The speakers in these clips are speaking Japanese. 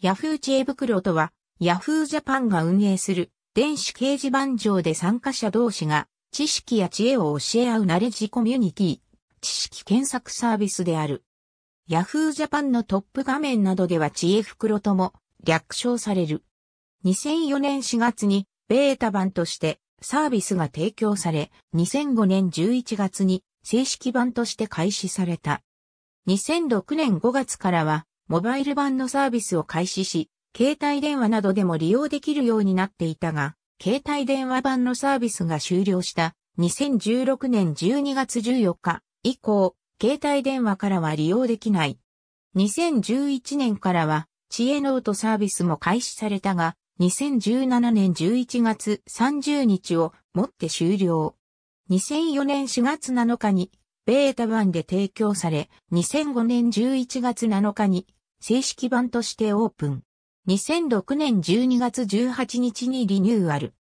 ヤフー知恵袋とは、ヤフージャパンが運営する電子掲示板上で参加者同士が知識や知恵を教え合うナレッジコミュニティ、知識検索サービスである。ヤフージャパンのトップ画面などでは知恵袋とも略称される。2004年4月にベータ版としてサービスが提供され、2005年11月に正式版として開始された。2006年5月からはモバイル版のサービスを開始し、携帯電話などでも利用できるようになっていたが、携帯電話版のサービスが終了した2016年12月14日以降、携帯電話からは利用できない。2011年からは、知恵ノートサービスも開始されたが、2017年11月30日をもって終了。2004年4月7日に、ベータ版で提供され、2005年11月7日に、正式版としてオープン。2006年12月18日にリニューアル。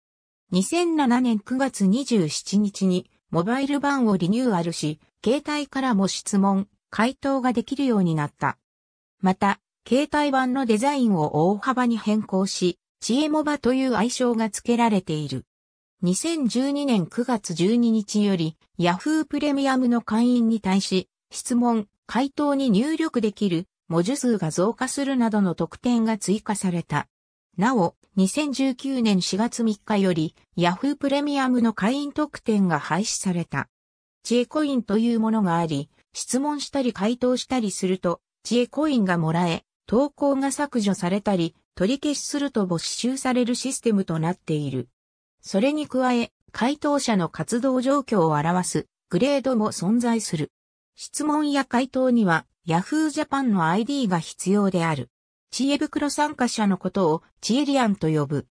2007年9月27日にモバイル版をリニューアルし、携帯からも質問、回答ができるようになった。また、携帯版のデザインを大幅に変更し、知恵モバという愛称が付けられている。2012年9月12日より Yahoo プレミアムの会員に対し質問、回答に入力できる文字数が増加するなどの特典が追加された。なお、2019年4月3日より、Yahoo プレミアムの会員特典が廃止された。知恵コインというものがあり、質問したり回答したりすると、知恵コインがもらえ、投稿が削除されたり、取り消しすると没収されるシステムとなっている。それに加え、回答者の活動状況を表すグレードも存在する。質問や回答にはヤフージャパンの ID が必要である。知恵袋参加者のことを知恵リアンと呼ぶ。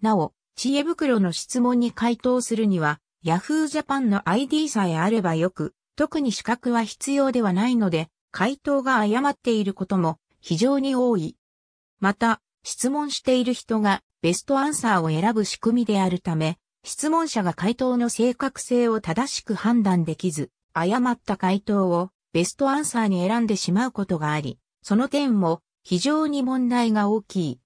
なお、知恵袋の質問に回答するには、ヤフージャパンの ID さえあればよく、特に資格は必要ではないので、回答が誤っていることも非常に多い。また、質問している人がベストアンサーを選ぶ仕組みであるため、質問者が回答の正確性を正しく判断できず、誤った回答をベストアンサーに選んでしまうことがあり、その点も非常に問題が大きい。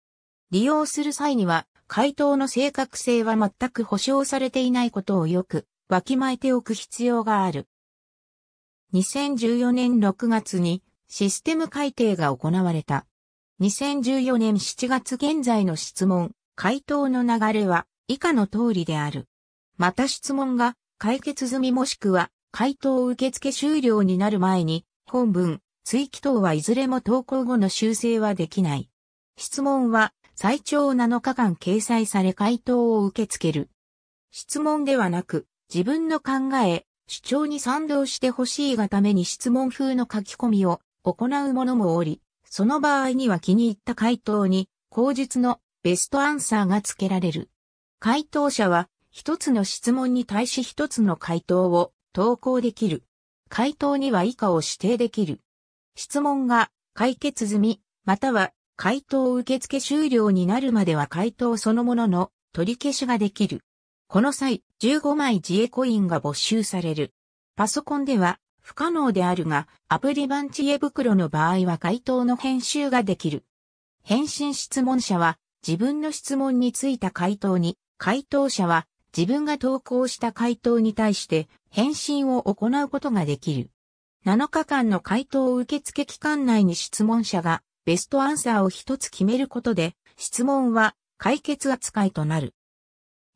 利用する際には回答の正確性は全く保証されていないことをよくわきまえておく必要がある。2014年6月にシステム改定が行われた。2014年7月現在の質問、回答の流れは以下の通りである。また質問が解決済みもしくは回答受付終了になる前に、本文、追記等はいずれも投稿後の修正はできない。質問は最長7日間掲載され回答を受け付ける。質問ではなく、自分の考え、主張に賛同してほしいがために質問風の書き込みを行うものもおり、その場合には気に入った回答に、口述のベストアンサーが付けられる。回答者は、一つの質問に対し一つの回答を投稿できる。回答には以下を指定できる。質問が解決済み、または回答受付終了になるまでは回答そのものの取り消しができる。この際、15枚自衛コインが没収される。パソコンでは不可能であるが、アプリ版知恵袋の場合は回答の編集ができる。返信質問者は自分の質問についた回答に、回答者は自分が投稿した回答に対して返信を行うことができる。7日間の回答を受付期間内に質問者がベストアンサーを一つ決めることで、質問は解決扱いとなる。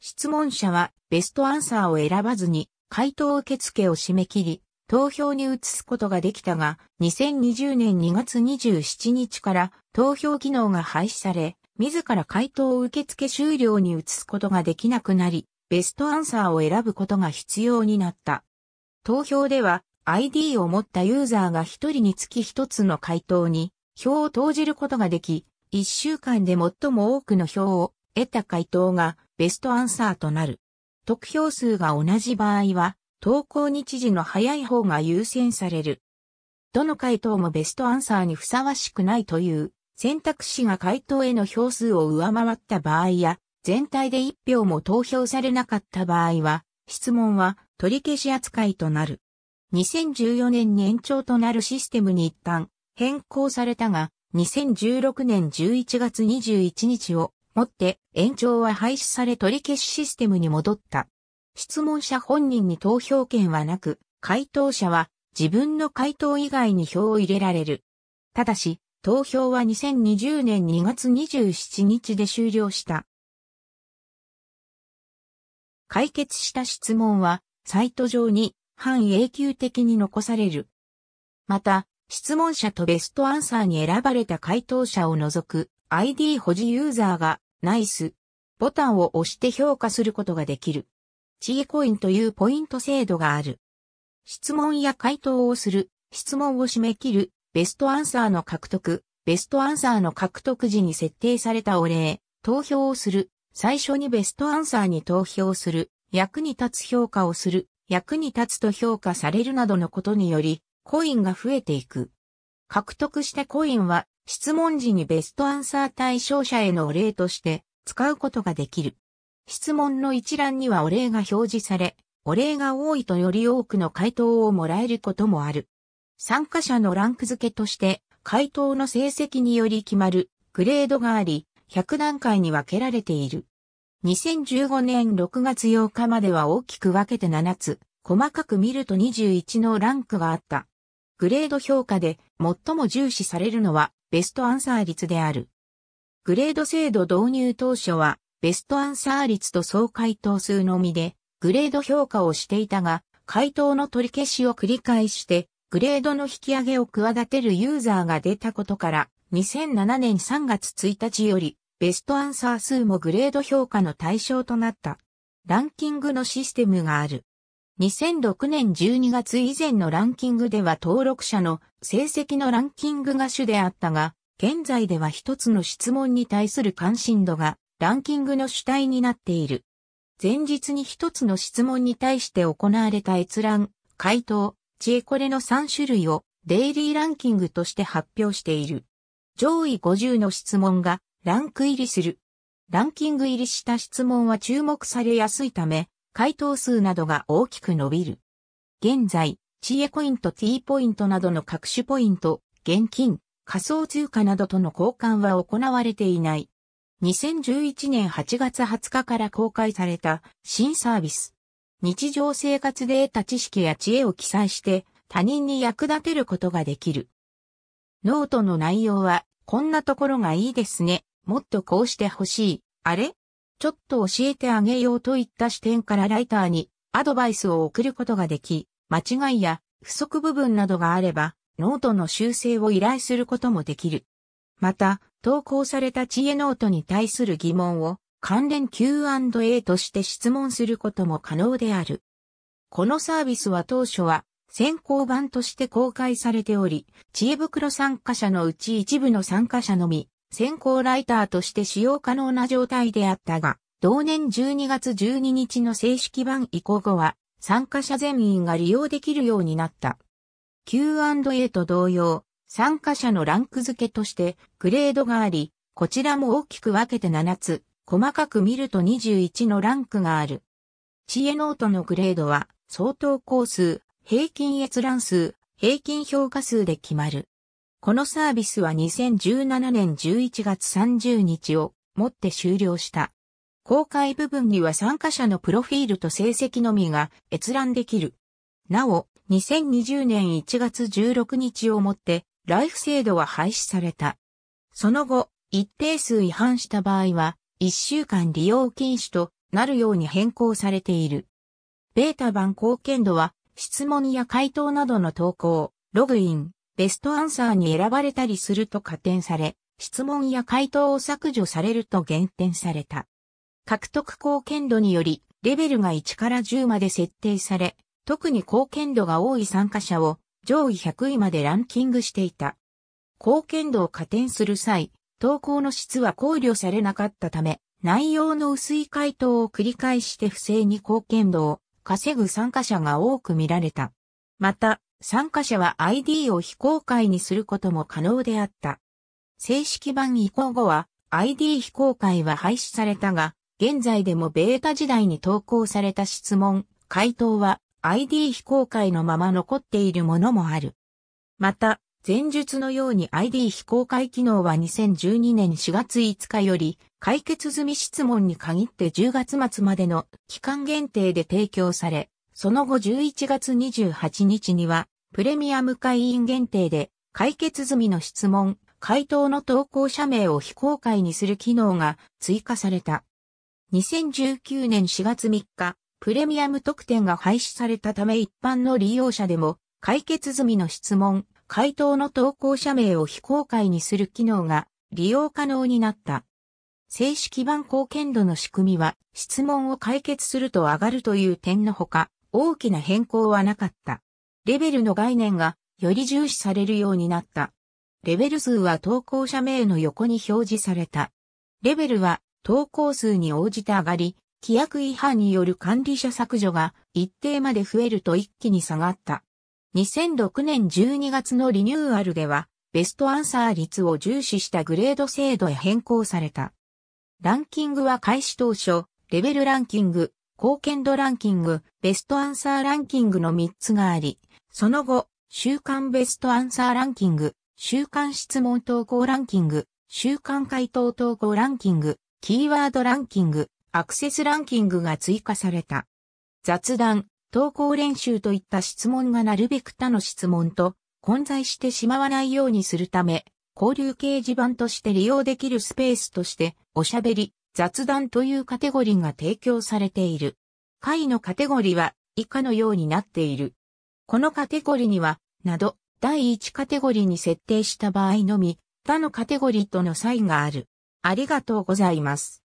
質問者はベストアンサーを選ばずに回答受付を締め切り、投票に移すことができたが、2020年2月27日から投票機能が廃止され、自ら回答受付終了に移すことができなくなり、ベストアンサーを選ぶことが必要になった。投票では ID を持ったユーザーが一人につき一つの回答に票を投じることができ、一週間で最も多くの票を得た回答がベストアンサーとなる。得票数が同じ場合は、投稿日時の早い方が優先される。どの回答もベストアンサーにふさわしくないという選択肢が回答への票数を上回った場合や、全体で1票も投票されなかった場合は、質問は取り消し扱いとなる。2014年に延長となるシステムに一旦変更されたが、2016年11月21日をもって延長は廃止され取り消しシステムに戻った。質問者本人に投票権はなく、回答者は自分の回答以外に票を入れられる。ただし、投票は2020年2月27日で終了した。解決した質問は、サイト上に半永久的に残される。また、質問者とベストアンサーに選ばれた回答者を除く ID 保持ユーザーがナイスボタンを押して評価することができる。チーコインというポイント制度がある。質問や回答をする、質問を締め切る、ベストアンサーの獲得、ベストアンサーの獲得時に設定されたお礼、投票をする、最初にベストアンサーに投票する、役に立つ評価をする、役に立つと評価されるなどのことにより、コインが増えていく。獲得したコインは、質問時にベストアンサー対象者へのお礼として使うことができる。質問の一覧にはお礼が表示され、お礼が多いとより多くの回答をもらえることもある。参加者のランク付けとして、回答の成績により決まるグレードがあり、100段階に分けられている。2015年6月8日までは大きく分けて7つ、細かく見ると21のランクがあった。グレード評価で最も重視されるのはベストアンサー率である。グレード制度導入当初はベストアンサー率と総回答数のみでグレード評価をしていたが、回答の取り消しを繰り返してグレードの引き上げを企てるユーザーが出たことから、2007年3月1日よりベストアンサー数もグレード評価の対象となった。ランキングのシステムがある。2006年12月以前のランキングでは登録者の成績のランキングが主であったが、現在では一つの質問に対する関心度がランキングの主体になっている。前日に一つの質問に対して行われた閲覧、回答、知恵これの3種類をデイリーランキングとして発表している。上位50の質問がランク入りする。ランキング入りした質問は注目されやすいため、回答数などが大きく伸びる。現在、知恵ポイント T ポイントなどの各種ポイント、現金、仮想通貨などとの交換は行われていない。2011年8月20日から公開された新サービス。日常生活で得た知識や知恵を記載して他人に役立てることができる。ノートの内容はこんなところがいいですねもっとこうしてほしい、あれちょっと教えてあげようといった視点からライターにアドバイスを送ることができ、間違いや不足部分などがあれば、ノートの修正を依頼することもできる。また、投稿された知恵ノートに対する疑問を関連 Q&A として質問することも可能である。このサービスは当初は先行版として公開されており、知恵袋参加者のうち一部の参加者のみ先行ライターとして使用可能な状態であったが、同年12月12日の正式版移行後は、参加者全員が利用できるようになった。Q&A と同様、参加者のランク付けとしてグレードがあり、こちらも大きく分けて7つ、細かく見ると21のランクがある。知恵ノートのグレードは、相当高数、平均閲覧数、平均評価数で決まる。このサービスは2017年11月30日をもって終了した。公開部分には参加者のプロフィールと成績のみが閲覧できる。なお、2020年1月16日をもって、ライフ制度は廃止された。その後、一定数違反した場合は、1週間利用禁止となるように変更されている。ベータ版貢献度は、質問や回答などの投稿、ログイン、ベストアンサーに選ばれたりすると加点され、質問や回答を削除されると減点された。獲得貢献度により、レベルが1から10まで設定され、特に貢献度が多い参加者を上位100位までランキングしていた。貢献度を加点する際、投稿の質は考慮されなかったため、内容の薄い回答を繰り返して不正に貢献度を稼ぐ参加者が多く見られた。また、参加者は ID を非公開にすることも可能であった。正式版移行後は ID 非公開は廃止されたが、現在でもベータ時代に投稿された質問、回答は ID 非公開のまま残っているものもある。また、前述のように ID 非公開機能は2012年4月5日より解決済み質問に限って10月末までの期間限定で提供され、その後11月28日には、プレミアム会員限定で、解決済みの質問、回答の投稿者名を非公開にする機能が追加された。2019年4月3日、プレミアム特典が廃止されたため一般の利用者でも、解決済みの質問、回答の投稿者名を非公開にする機能が利用可能になった。正式版貢献度の仕組みは質問を解決すると上がるという点のほか、大きな変更はなかった。レベルの概念がより重視されるようになった。レベル数は投稿者名の横に表示された。レベルは投稿数に応じて上がり、規約違反による管理者削除が一定まで増えると一気に下がった。2006年12月のリニューアルでは、ベストアンサー率を重視したグレード制度へ変更された。ランキングは開始当初、レベルランキング、貢献度ランキング、ベストアンサーランキングの3つがあり、その後、週刊ベストアンサーランキング、週刊質問投稿ランキング、週刊回答投稿ランキング、キーワードランキング、アクセスランキングが追加された。雑談、投稿練習といった質問がなるべく他の質問と混在してしまわないようにするため、交流掲示板として利用できるスペースとして、おしゃべり、雑談というカテゴリーが提供されている。回のカテゴリーは以下のようになっている。このカテゴリーには、など、第1カテゴリーに設定した場合のみ、他のカテゴリーとの差異がある。ありがとうございます。